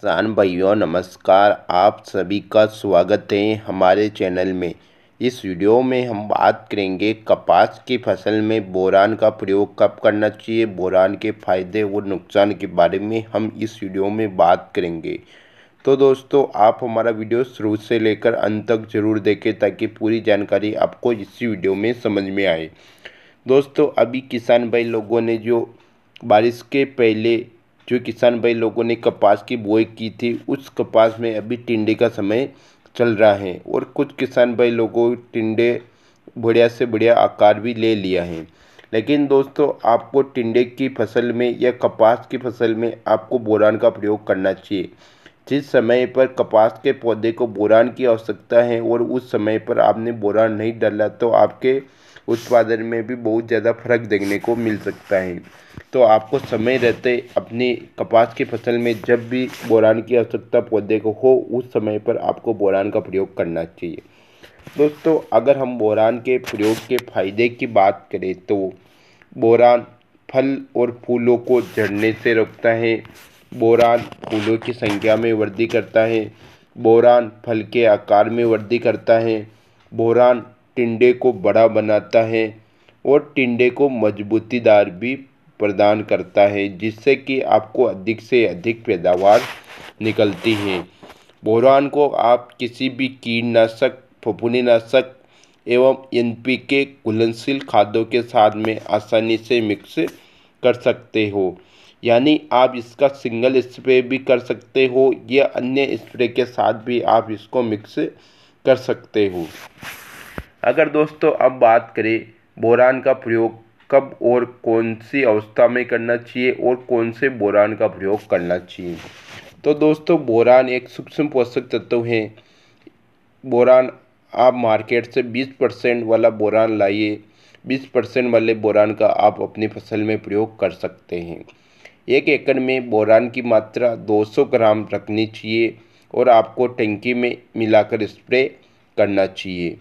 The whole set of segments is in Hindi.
किसान भाइयों नमस्कार आप सभी का स्वागत है हमारे चैनल में इस वीडियो में हम बात करेंगे कपास की फसल में बोरान का प्रयोग कब करना चाहिए बोरान के फ़ायदे और नुकसान के बारे में हम इस वीडियो में बात करेंगे तो दोस्तों आप हमारा वीडियो शुरू से लेकर अंत तक ज़रूर देखें ताकि पूरी जानकारी आपको इसी वीडियो में समझ में आए दोस्तों अभी किसान भाई लोगों ने जो बारिश के पहले जो किसान भाई लोगों ने कपास की बोई की थी उस कपास में अभी टिंडे का समय चल रहा है और कुछ किसान भाई लोगों टिंडे बढ़िया से बढ़िया आकार भी ले लिया है लेकिन दोस्तों आपको टिंडे की फसल में या कपास की फसल में आपको बोरान का प्रयोग करना चाहिए जिस समय पर कपास के पौधे को बोरान की आवश्यकता है और उस समय पर आपने बोरान नहीं डाला तो आपके उत्पादन में भी बहुत ज़्यादा फर्क देखने को मिल सकता है तो आपको समय रहते अपनी कपास की फसल में जब भी बोरान की आवश्यकता पौधे को हो उस समय पर आपको बोरान का प्रयोग करना चाहिए दोस्तों अगर हम बोरान के प्रयोग के फायदे की बात करें तो बोरान फल और फूलों को झड़ने से रोकता है बोरान फूलों की संख्या में वृद्धि करता है बोरान फल के आकार में वृद्धि करता है बोरान टिंडे को बड़ा बनाता है और टिंडे को मजबूतीदार भी प्रदान करता है जिससे कि आपको अधिक से अधिक पैदावार निकलती है बोरान को आप किसी भी कीटनाशक नाशक एवं एन पी के घुलनशील खादों के साथ में आसानी से मिक्स कर सकते हो यानी आप इसका सिंगल स्प्रे भी कर सकते हो या अन्य स्प्रे के साथ भी आप इसको मिक्स कर सकते हो अगर दोस्तों अब बात करें बोरान का प्रयोग कब और कौन सी अवस्था में करना चाहिए और कौन से बोरान का प्रयोग करना चाहिए तो दोस्तों बोरान एक सूक्ष्म पोषक तत्व है बोरान आप मार्केट से 20 परसेंट वाला बोरान लाइए 20 परसेंट वाले बोरान का आप अपनी फसल में प्रयोग कर सकते हैं एक एकड़ में बोरान की मात्रा 200 ग्राम रखनी चाहिए और आपको टंकी में मिलाकर स्प्रे करना चाहिए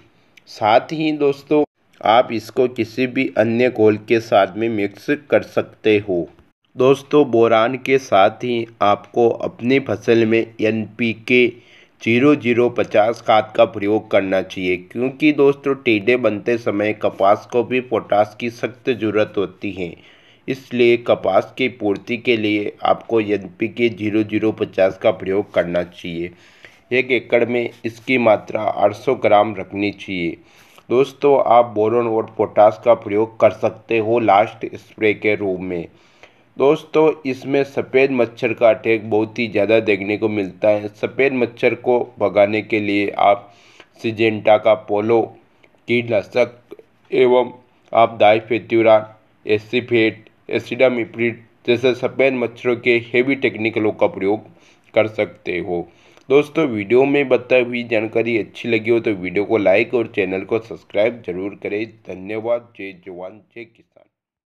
साथ ही दोस्तों आप इसको किसी भी अन्य गोल के साथ में मिक्स कर सकते हो दोस्तों बोरान के साथ ही आपको अपनी फसल में N P K zero zero पचास खाद का प्रयोग करना चाहिए क्योंकि दोस्तों टीडे बनते समय कपास को भी पोटास की सख्त ज़रूरत होती है इसलिए कपास की पूर्ति के लिए आपको N P K zero zero पचास का प्रयोग करना चाहिए एक एकड़ में इसकी मात्रा 800 ग्राम रखनी चाहिए दोस्तों आप बोरोन और पोटास का प्रयोग कर सकते हो लास्ट स्प्रे के रूप में दोस्तों इसमें सफ़ेद मच्छर का अटैक बहुत ही ज़्यादा देखने को मिलता है सफ़ेद मच्छर को भगाने के लिए आप सिजेंटा का पोलो कीटनाशक एवं आप दाई फेत्यूरा एसीफेट एसिडामिप्रिट जैसे सफेद मच्छरों के हेवी टेक्निकलों का प्रयोग कर सकते हो दोस्तों वीडियो में बताई हुई जानकारी अच्छी लगी हो तो वीडियो को लाइक और चैनल को सब्सक्राइब जरूर करें धन्यवाद जय जवान जय किसान